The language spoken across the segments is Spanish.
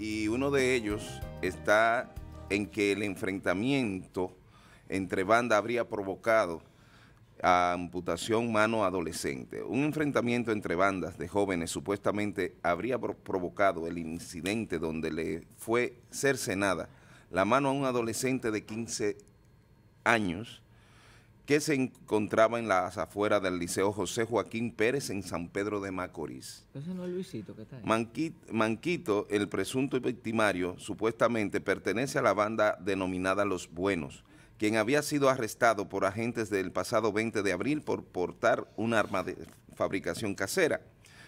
y uno de ellos está en que el enfrentamiento entre bandas habría provocado ah, amputación mano adolescente. Un enfrentamiento entre bandas de jóvenes supuestamente habría provocado el incidente donde le fue cercenada la mano a un adolescente de 15 años que se encontraba en las afueras del Liceo José Joaquín Pérez en San Pedro de Macorís. Manquito, Manquito, el presunto victimario, supuestamente pertenece a la banda denominada Los Buenos, quien había sido arrestado por agentes del pasado 20 de abril por portar un arma de fabricación casera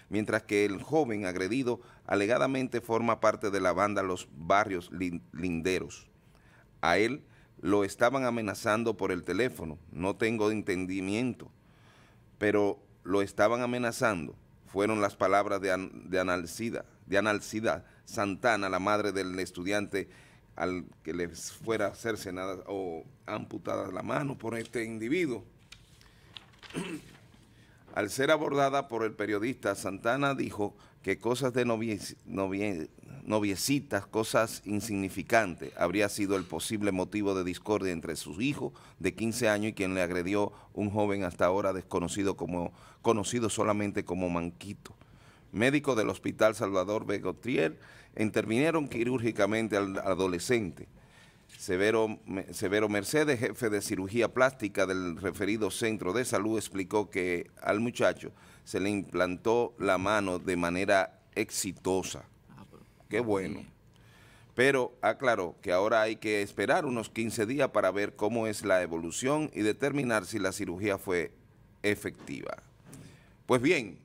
mientras que el joven agredido alegadamente forma parte de la banda Los Barrios Linderos. A él lo estaban amenazando por el teléfono, no tengo entendimiento, pero lo estaban amenazando, fueron las palabras de, de, Analcida, de Analcida Santana, la madre del estudiante al que les fuera cercenada o amputada la mano por este individuo. al ser abordada por el periodista, Santana dijo que cosas de no bien noviecitas, cosas insignificantes, habría sido el posible motivo de discordia entre sus hijos de 15 años y quien le agredió un joven hasta ahora desconocido como, conocido solamente como Manquito. médico del Hospital Salvador Begotriel intervinieron quirúrgicamente al adolescente. Severo, Severo Mercedes, jefe de cirugía plástica del referido centro de salud, explicó que al muchacho se le implantó la mano de manera exitosa. Qué bueno. Pero aclaró que ahora hay que esperar unos 15 días para ver cómo es la evolución y determinar si la cirugía fue efectiva. Pues bien,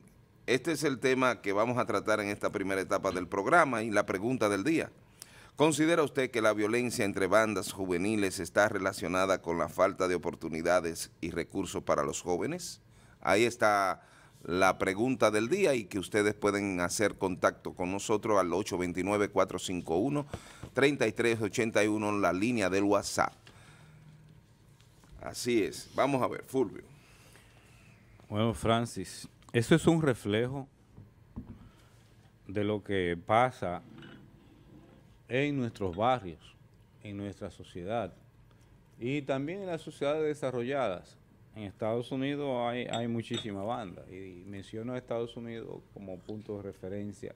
este es el tema que vamos a tratar en esta primera etapa del programa y la pregunta del día. ¿Considera usted que la violencia entre bandas juveniles está relacionada con la falta de oportunidades y recursos para los jóvenes? Ahí está la pregunta del día y que ustedes pueden hacer contacto con nosotros al 829-451-3381 en la línea del WhatsApp. Así es. Vamos a ver, Fulvio. Bueno, Francis, eso es un reflejo de lo que pasa en nuestros barrios, en nuestra sociedad y también en las sociedades desarrolladas en Estados Unidos hay, muchísima banda y menciono a Estados Unidos como punto de referencia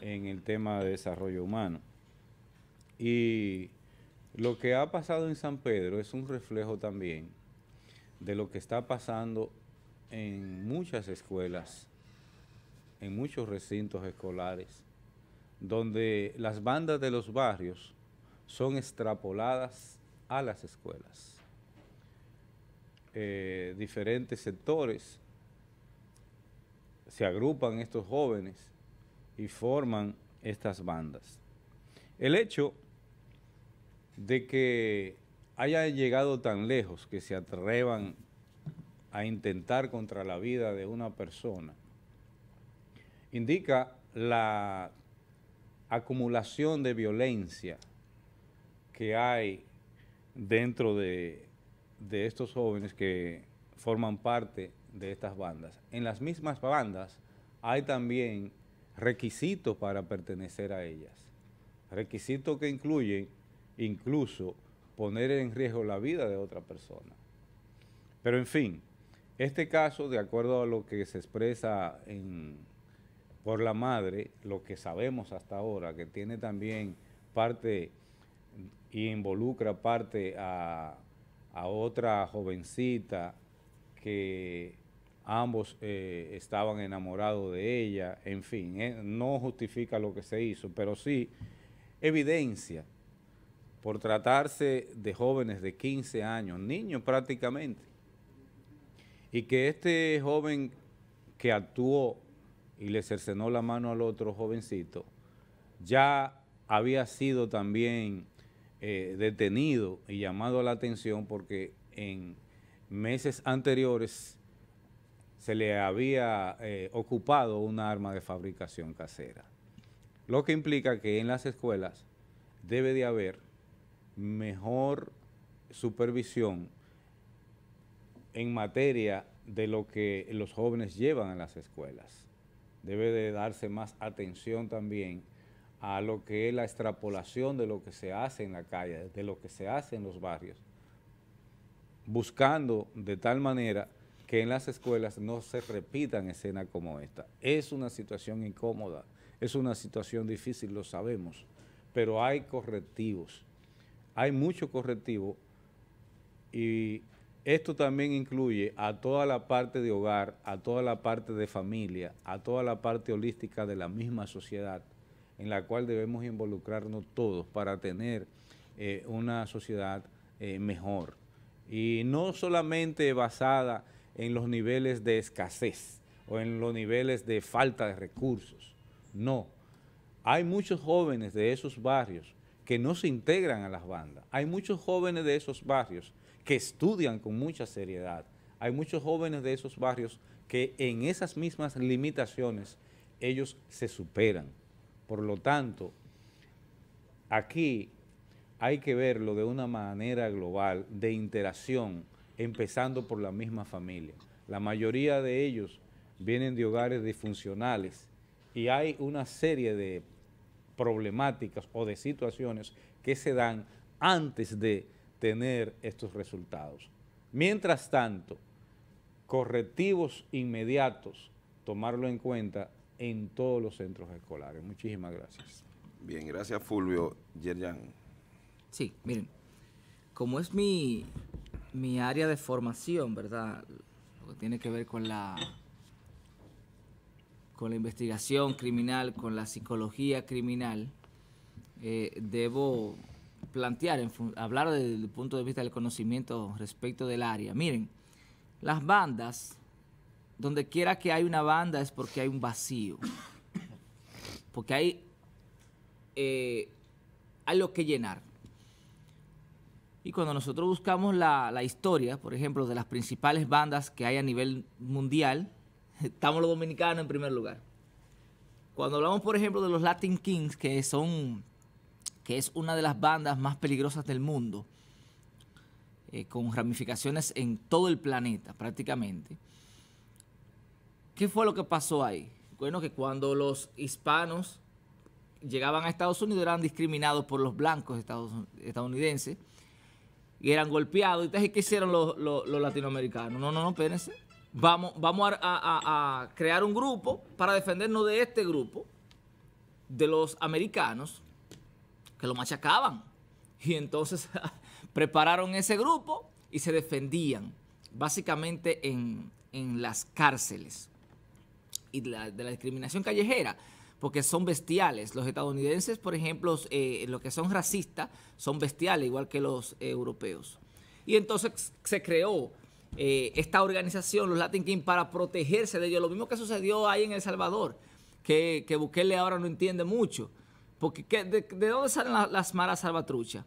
en el tema de desarrollo humano. Y lo que ha pasado en San Pedro es un reflejo también de lo que está pasando en muchas escuelas, en muchos recintos escolares, donde las bandas de los barrios son extrapoladas a las escuelas eh, diferentes sectores, se agrupan estos jóvenes y forman estas bandas. El hecho de que haya llegado tan lejos que se atrevan a intentar contra la vida de una persona indica la acumulación de violencia que hay dentro de de estos jóvenes que forman parte de estas bandas. En las mismas bandas hay también requisitos para pertenecer a ellas, requisitos que incluyen incluso poner en riesgo la vida de otra persona. Pero en fin, este caso, de acuerdo a lo que se expresa por la madre, lo que sabemos hasta ahora, que tiene también parte y involucra parte a a otra jovencita que ambos eh, estaban enamorados de ella, en fin, eh, no justifica lo que se hizo, pero sí evidencia por tratarse de jóvenes de 15 años, niños prácticamente, y que este joven que actuó y le cercenó la mano al otro jovencito, ya había sido también eh, detenido y llamado a la atención porque en meses anteriores se le había eh, ocupado una arma de fabricación casera. Lo que implica que en las escuelas debe de haber mejor supervisión en materia de lo que los jóvenes llevan a las escuelas. Debe de darse más atención también a lo que es la extrapolación de lo que se hace en la calle, de lo que se hace en los barrios, buscando de tal manera que en las escuelas no se repitan escenas como esta. Es una situación incómoda, es una situación difícil, lo sabemos, pero hay correctivos, hay mucho correctivo y esto también incluye a toda la parte de hogar, a toda la parte de familia, a toda la parte holística de la misma sociedad, en la cual debemos involucrarnos todos para tener eh, una sociedad eh, mejor. Y no solamente basada en los niveles de escasez o en los niveles de falta de recursos, no. Hay muchos jóvenes de esos barrios que no se integran a las bandas. Hay muchos jóvenes de esos barrios que estudian con mucha seriedad. Hay muchos jóvenes de esos barrios que en esas mismas limitaciones ellos se superan. Por lo tanto, aquí hay que verlo de una manera global, de interacción, empezando por la misma familia. La mayoría de ellos vienen de hogares disfuncionales y hay una serie de problemáticas o de situaciones que se dan antes de tener estos resultados. Mientras tanto, correctivos inmediatos, tomarlo en cuenta en todos los centros escolares. Muchísimas gracias. Bien, gracias Fulvio. Yerjan. Sí, miren, como es mi, área de formación, ¿verdad? Lo que tiene que ver con la con la investigación criminal, con la psicología criminal, eh, debo plantear, hablar desde el punto de vista del conocimiento respecto del área. Miren, las bandas donde quiera que hay una banda es porque hay un vacío. Porque hay eh, algo que llenar. Y cuando nosotros buscamos la, historia, por ejemplo, de las principales bandas que hay a nivel mundial, estamos los dominicanos en primer lugar. Cuando hablamos, por ejemplo, de los Latin Kings, que son que es una de las bandas más peligrosas del mundo, eh, con ramificaciones en todo el planeta prácticamente ¿Qué fue lo que pasó ahí? Bueno, que cuando los hispanos llegaban a Estados Unidos eran discriminados por los blancos estadounidenses y eran golpeados. Entonces, ¿qué hicieron los, latinoamericanos? No, no, no, espérense. Vamos, vamos a, crear un grupo para defendernos de este grupo, de los americanos, que lo machacaban. Y entonces prepararon ese grupo y se defendían, básicamente en las cárceles y de la, discriminación callejera porque son bestiales. Los estadounidenses, por ejemplo, eh, los que son racistas, son bestiales, igual que los europeos. Y entonces se creó eh, esta organización, los Latin King, para protegerse de ellos. Lo mismo que sucedió ahí en El Salvador, que, que Bukele ahora no entiende mucho. Porque de, dónde salen las malas salvatruchas?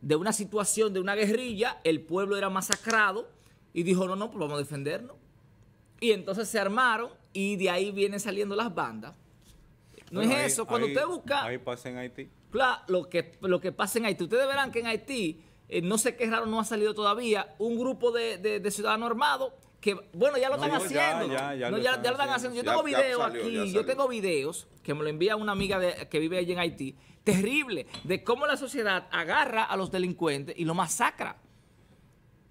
De una situación, de una guerrilla, el pueblo era masacrado y dijo, no, no, pues vamos a defendernos. Y entonces se armaron y de ahí vienen saliendo las bandas. No es eso. Cuando usted busca. Ahí pasa en Haití. Claro, lo que, lo que pasa en Haití. Ustedes verán que en Haití, eh, no sé qué raro, no ha salido todavía un grupo de, de, ciudadanos armados que, bueno, ya lo están haciendo. haciendo. Yo tengo videos aquí, yo tengo videos que me lo envía una amiga que vive allí en Haití, terrible, de cómo la sociedad agarra a los delincuentes y los masacra.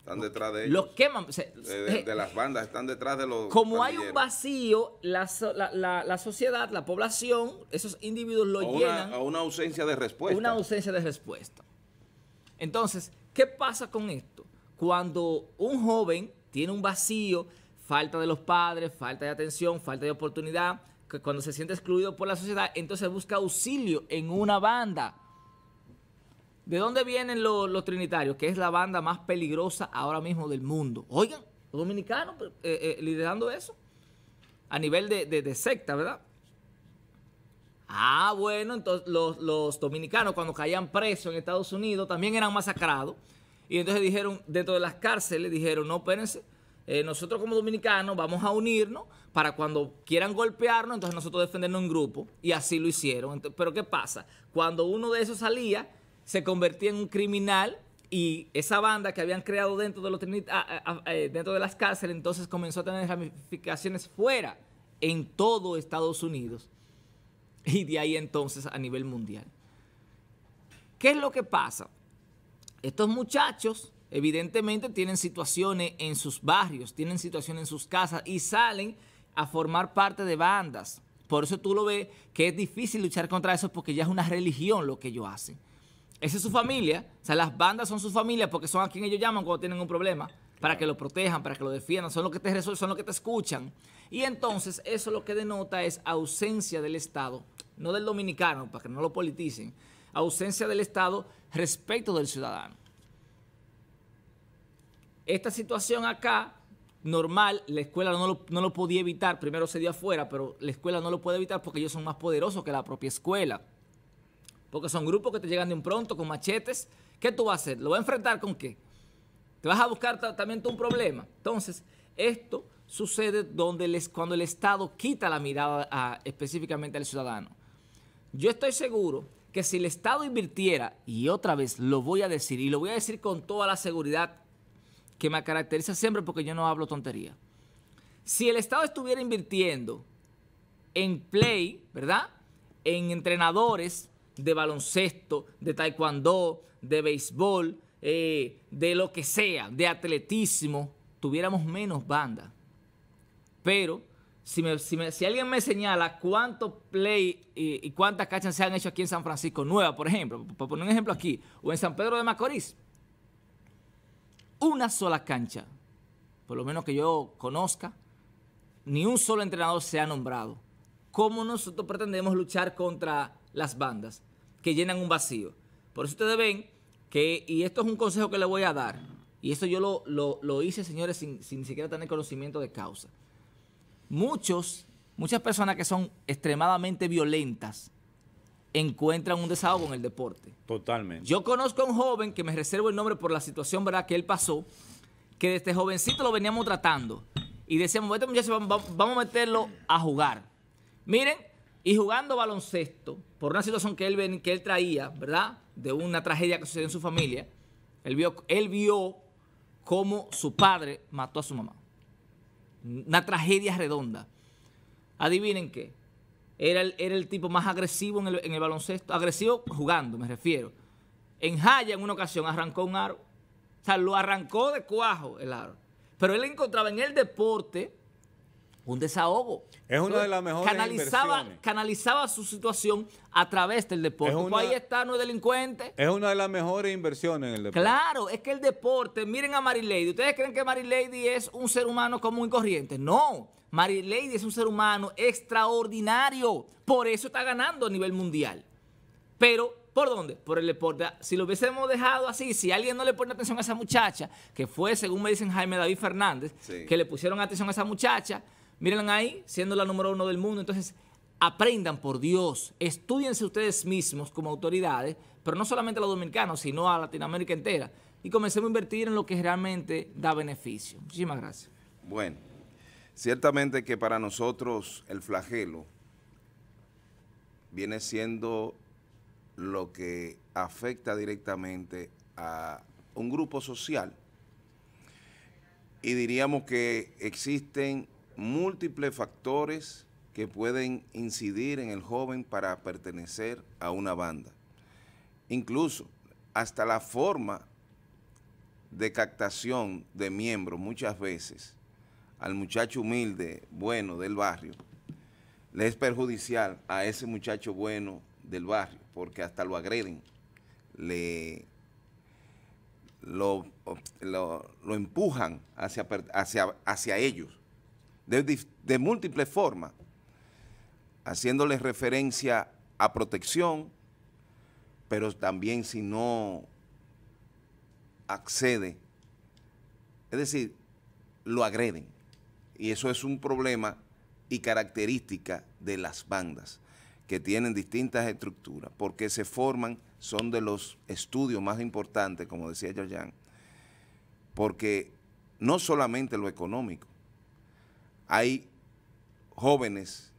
Están detrás de ellos. Los queman. de, las bandas, están detrás de los. Como hay un vacío, la, sociedad, la población, esos individuos lo llenan. a una ausencia de respuesta. Una ausencia de respuesta. Entonces, ¿qué pasa con esto? Cuando un joven tiene un vacío, falta de los padres, falta de atención, falta de oportunidad, que cuando se siente excluido por la sociedad, entonces busca auxilio en una banda ¿De dónde vienen los, Trinitarios? Que es la banda más peligrosa ahora mismo del mundo. Oigan, los dominicanos pues, eh, eh, liderando eso. A nivel de, secta, ¿verdad? Ah, bueno, entonces los, dominicanos cuando caían presos en Estados Unidos también eran masacrados. Y entonces dijeron, dentro de las cárceles, dijeron, no, espérense, eh, nosotros como dominicanos vamos a unirnos para cuando quieran golpearnos, entonces nosotros defendernos en grupo. Y así lo hicieron. pero ¿qué pasa? Cuando uno de esos salía se convertía en un criminal y esa banda que habían creado dentro de, los eh, dentro de las cárceles entonces comenzó a tener ramificaciones fuera, en todo Estados Unidos y de ahí entonces a nivel mundial. ¿Qué es lo que pasa? Estos muchachos evidentemente tienen situaciones en sus barrios, tienen situaciones en sus casas y salen a formar parte de bandas. Por eso tú lo ves que es difícil luchar contra eso porque ya es una religión lo que ellos hacen. Esa es su familia. O sea, las bandas son su familia porque son a quien ellos llaman cuando tienen un problema. Para que lo protejan, para que lo defiendan. Son los que te resuelven, son los que te escuchan. Y entonces eso lo que denota es ausencia del Estado. No del dominicano, para que no lo politicen. Ausencia del Estado respecto del ciudadano. Esta situación acá normal, la escuela no lo, no lo, podía evitar, primero se dio afuera, pero la escuela no lo puede evitar porque ellos son más poderosos que la propia escuela. Porque son grupos que te llegan de un pronto con machetes. ¿Qué tú vas a hacer? ¿Lo vas a enfrentar con qué? Te vas a buscar también tú un problema. Entonces, esto sucede donde cuando el Estado quita la mirada específicamente al ciudadano. Yo estoy seguro que si el Estado invirtiera, y otra vez lo voy a decir, y lo voy a decir con toda la seguridad que me caracteriza siempre porque yo no hablo tontería. Si el Estado estuviera invirtiendo en play, ¿verdad? En entrenadores, de baloncesto, de taekwondo, de béisbol, eh, de lo que sea, de atletismo, tuviéramos menos banda, Pero si, si, alguien me señala cuántos play y, cuántas canchas se han hecho aquí en San Francisco Nueva, por ejemplo, para poner un ejemplo aquí, o en San Pedro de Macorís, una sola cancha, por lo menos que yo conozca, ni un solo entrenador se ha nombrado. ¿Cómo nosotros pretendemos luchar contra las bandas que llenan un vacío. Por eso ustedes ven que, y esto es un consejo que le voy a dar, y esto yo lo, hice, señores, sin, sin siquiera tener conocimiento de causa. Muchos, muchas personas que son extremadamente violentas, encuentran un desahogo en el deporte. Totalmente. Yo conozco a un joven que me reservo el nombre por la situación ¿verdad? que él pasó, que desde este jovencito lo veníamos tratando y decíamos, este muchacho vamos a meterlo a jugar. Miren, y jugando baloncesto, por una situación que él, que él traía, ¿verdad? De una tragedia que sucedió en su familia, él vio, él vio cómo su padre mató a su mamá. Una tragedia redonda. Adivinen qué. Era el, tipo más agresivo en el, en el, baloncesto. Agresivo jugando, me refiero. En Jaya, en una ocasión, arrancó un aro. O sea, lo arrancó de cuajo el aro. Pero él encontraba en el deporte un desahogo. Es una de las mejores canalizaba, canalizaba su situación a través del deporte. Pues ahí está, no es delincuente. Es una de las mejores inversiones en el deporte. Claro, es que el deporte, miren a Mary Lady ¿Ustedes creen que Mary Lady es un ser humano común y corriente? No. Mary Lady es un ser humano extraordinario. Por eso está ganando a nivel mundial. Pero ¿Por dónde? Por el deporte. Si lo hubiésemos dejado así, si alguien no le pone atención a esa muchacha, que fue, según me dicen Jaime David Fernández, que le pusieron atención a esa muchacha, Mírenla ahí, siendo la número uno del mundo. Entonces, aprendan por Dios, estudiense ustedes mismos como autoridades, pero no solamente a los dominicanos, sino a Latinoamérica entera. Y comencemos a invertir en lo que realmente da beneficio. Muchísimas gracias. Bueno, ciertamente que para nosotros el flagelo viene siendo lo que afecta directamente a un grupo social y diríamos que existen múltiples factores que pueden incidir en el joven para pertenecer a una banda. Incluso hasta la forma de captación de miembros muchas veces al muchacho humilde, bueno del barrio, le es perjudicial a ese muchacho bueno del barrio, porque hasta lo agreden, le, lo, empujan hacia, hacia, hacia ellos de, múltiples formas, haciéndoles referencia a protección, pero también si no accede, es decir, lo agreden. Y eso es un problema y característica de las bandas, que tienen distintas estructuras, porque se forman, son de los estudios más importantes, como decía Yoyan, porque no solamente lo económico, hay jóvenes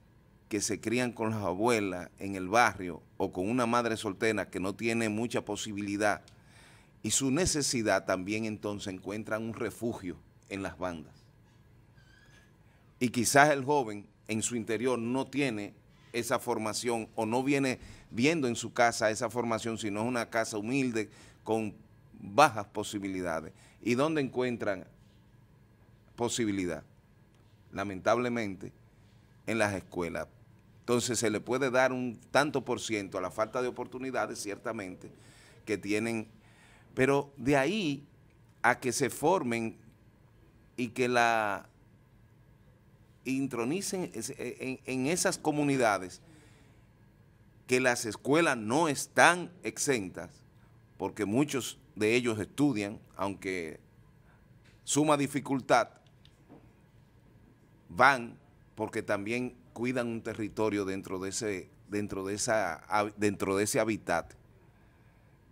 que se crían con las abuelas en el barrio o con una madre soltera que no tiene mucha posibilidad y su necesidad también entonces encuentra un refugio en las bandas. Y quizás el joven en su interior no tiene esa formación o no viene viendo en su casa esa formación, sino es una casa humilde con bajas posibilidades. ¿Y dónde encuentran posibilidad? lamentablemente, en las escuelas. Entonces se le puede dar un tanto por ciento a la falta de oportunidades, ciertamente, que tienen, pero de ahí a que se formen y que la intronicen e, e, en, esas comunidades que las escuelas no están exentas, porque muchos de ellos estudian, aunque suma dificultad, van porque también cuidan un territorio dentro de ese, dentro de esa, dentro de ese hábitat.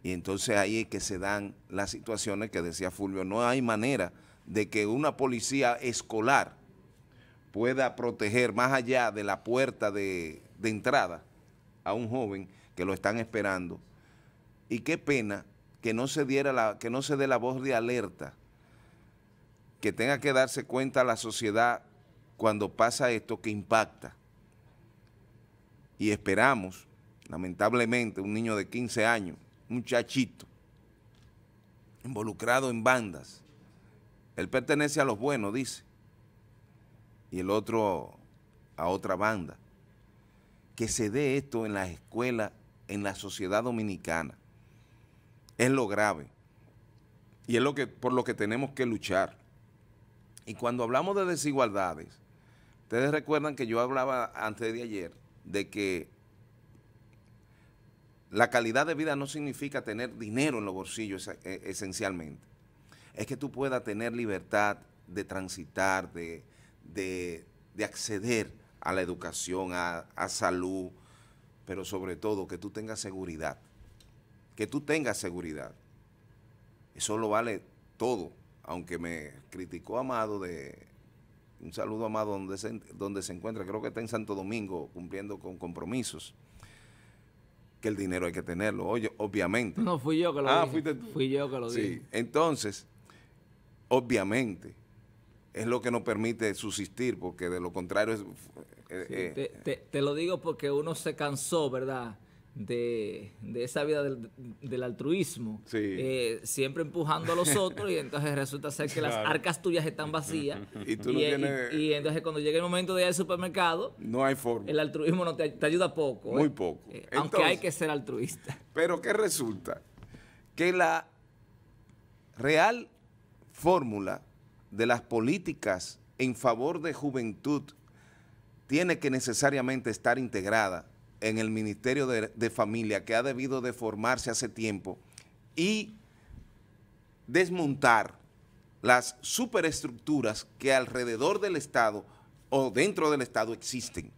Y entonces ahí es que se dan las situaciones que decía Fulvio, no hay manera de que una policía escolar pueda proteger más allá de la puerta de, entrada a un joven que lo están esperando. Y qué pena que no se diera la, que no se dé la voz de alerta, que tenga que darse cuenta la sociedad cuando pasa esto que impacta. Y esperamos, lamentablemente, un niño de 15 años, un muchachito, involucrado en bandas. Él pertenece a los buenos, dice, y el otro a otra banda. Que se dé esto en las escuelas, en la sociedad dominicana, es lo grave. Y es lo que, por lo que tenemos que luchar. Y cuando hablamos de desigualdades, Ustedes recuerdan que yo hablaba antes de ayer de que la calidad de vida no significa tener dinero en los bolsillos e, esencialmente. Es que tú puedas tener libertad de transitar, de, acceder a la educación, a, a salud, pero sobre todo que tú tengas seguridad. Que tú tengas seguridad. Eso lo vale todo, aunque me criticó Amado de un saludo amado donde donde se encuentra, creo que está en Santo Domingo cumpliendo con compromisos. Que el dinero hay que tenerlo, oye, obviamente. No, fui yo que lo ah, dije. Fuiste tú. Fui yo que lo sí. Entonces, obviamente, es lo que nos permite subsistir, porque de lo contrario es... Eh, te, lo digo porque uno se cansó, ¿verdad? de, esa vida del, altruismo, eh, siempre empujando a los otros y entonces resulta ser que las arcas tuyas están vacías y, entonces cuando llega el momento de ir al supermercado, no hay forma. El altruismo no te, te ayuda poco. Muy ¿eh? poco. Eh, aunque hay que ser altruista. Pero ¿qué resulta? Que la real fórmula de las políticas en favor de juventud tiene que necesariamente estar integrada en el Ministerio de, Familia que ha debido de formarse hace tiempo y desmontar las superestructuras que alrededor del Estado o dentro del Estado existen.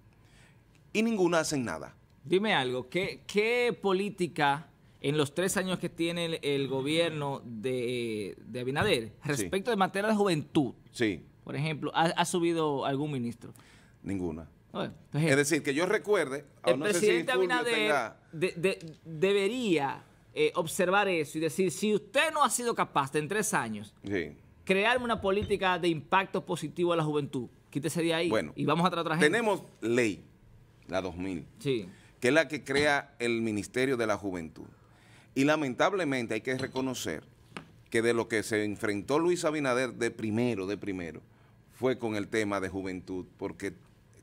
Y ninguna hacen nada. Dime algo, ¿qué, qué política en los tres años que tiene el, gobierno de, de, Abinader respecto de materia de juventud? Sí. Por ejemplo, ¿ha, ¿ha, subido algún ministro? Ninguna es decir, que yo recuerde, el presidente Abinader debería eh, observar eso y decir, si usted no ha sido capaz de en tres años sí. crearme una política de impacto positivo a la juventud, quítese de ahí bueno, y vamos a tratar a gente. Tenemos ley, la 2000, que es la que crea el Ministerio de la Juventud. Y lamentablemente hay que reconocer que de lo que se enfrentó Luis Abinader de primero, de primero, fue con el tema de juventud, porque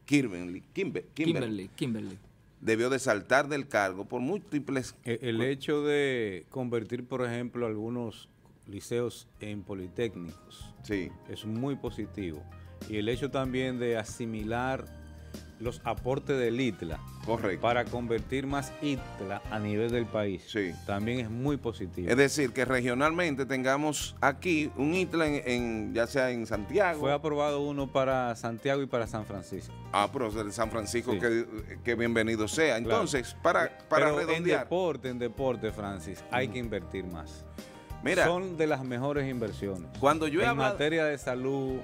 Kimberly, Kimberley, Kimberly, debió de saltar del cargo por múltiples... E-, el hecho de convertir, por ejemplo, algunos liceos en politécnicos sí. es muy positivo. Y el hecho también de asimilar los aportes del ITLA. Correcto. Para convertir más ITLA a nivel del país. Sí. También es muy positivo. Es decir, que regionalmente tengamos aquí un ITLA en, ya sea en Santiago. Fue aprobado uno para Santiago y para San Francisco. Ah, pero el San Francisco que, bienvenido sea. Entonces, para, para pero En deporte, en deporte, Francis, hay que invertir más. Mira, son de las mejores inversiones. Cuando yo En materia de salud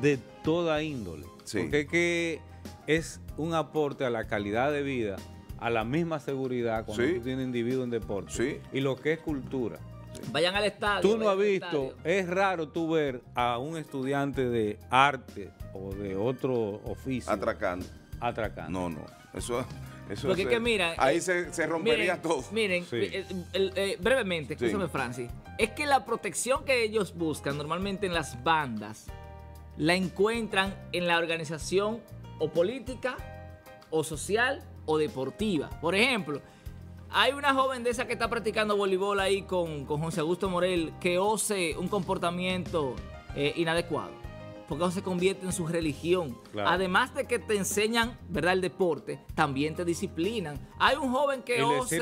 de toda índole. Sí. Porque es que es un aporte a la calidad de vida, a la misma seguridad cuando tú tienes individuo en deporte. Y lo que es cultura. Vayan al estadio. Tú no has visto, es raro tú ver a un estudiante de arte o de otro oficio. Atracando. Atracando. No, no. Eso, eso Porque es, que mira, ahí eh, se, rompería todo. Miren, eh, brevemente, escúchame, Francis. Es que la protección que ellos buscan normalmente en las bandas la encuentran en la organización o política, o social, o deportiva. Por ejemplo, hay una joven de esa que está practicando voleibol ahí con, José Augusto Morel que ose un comportamiento eh, inadecuado porque eso se convierte en su religión. Además de que te enseñan, ¿verdad? El deporte, también te disciplinan. Hay un joven que ose,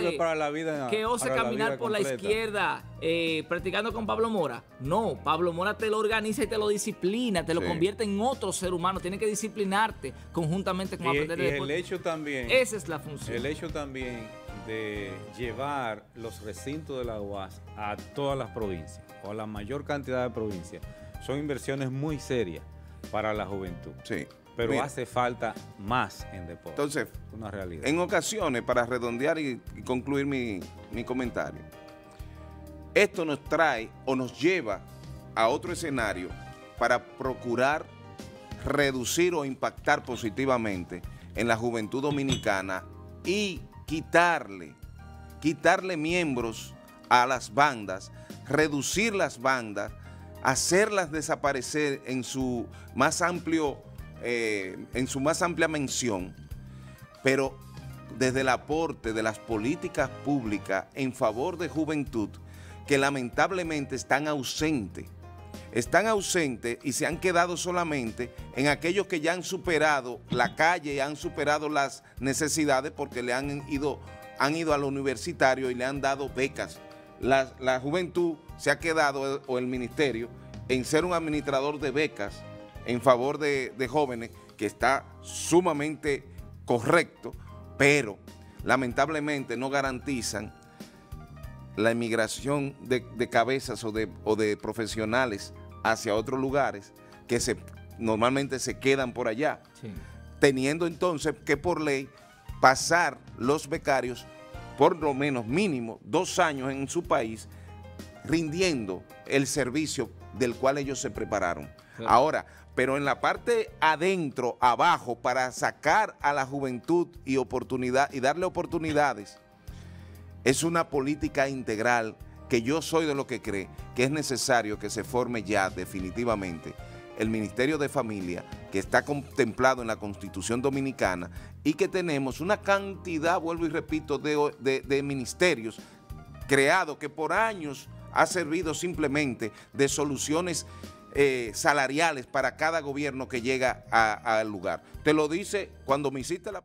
que ose caminar por la izquierda eh, practicando con Pablo Mora. No, Pablo Mora te lo organiza y te lo disciplina, te lo convierte en otro ser humano. Tiene que disciplinarte conjuntamente con aprender el hecho también. Esa es la función. El hecho también de llevar los recintos de la UAS a todas las provincias o a la mayor cantidad de provincias son inversiones muy serias para la juventud. Sí. Pero hace falta más en deporte. Entonces, una realidad. En ocasiones, para redondear y, concluir mi, mi comentario, esto nos trae o nos lleva a otro escenario para procurar reducir o impactar positivamente en la juventud dominicana y quitarle, quitarle miembros a las bandas, reducir las bandas, hacerlas desaparecer en su más amplio, eh, en su más amplia mención, pero desde el aporte de las políticas públicas en favor de juventud que lamentablemente están ausentes. Están ausentes y se han quedado solamente en aquellos que ya han superado la calle, han superado las necesidades porque le han ido, han ido a lo universitario y le han dado becas. la juventud se ha quedado, o el ministerio, en ser un administrador de becas en favor de, jóvenes, que está sumamente correcto, pero lamentablemente no garantizan la emigración de, cabezas o de, profesionales hacia otros lugares que normalmente se quedan por allá, teniendo entonces que por ley pasar los becarios por lo menos mínimo dos años en su país rindiendo el servicio del cual ellos se prepararon. Ahora, pero en la parte adentro, abajo, para sacar a la juventud y oportunidad y darle oportunidades, es una política integral que yo soy de lo que cree que es necesario que se forme ya definitivamente el Ministerio de Familia, que está contemplado en la Constitución Dominicana y que tenemos una cantidad, vuelvo y repito, de, de ministerios creados que por años ha servido simplemente de soluciones eh, salariales para cada gobierno que llega al lugar. Te lo dice cuando me hiciste la...